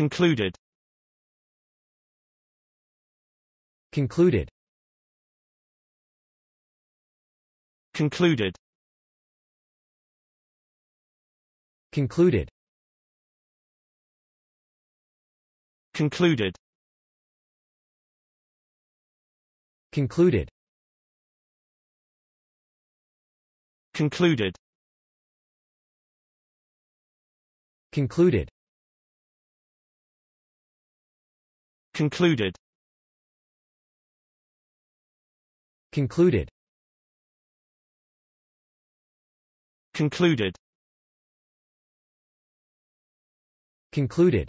Concluded Concluded Concluded Concluded Concluded Concluded Concluded Concluded Concluded Concluded Concluded Concluded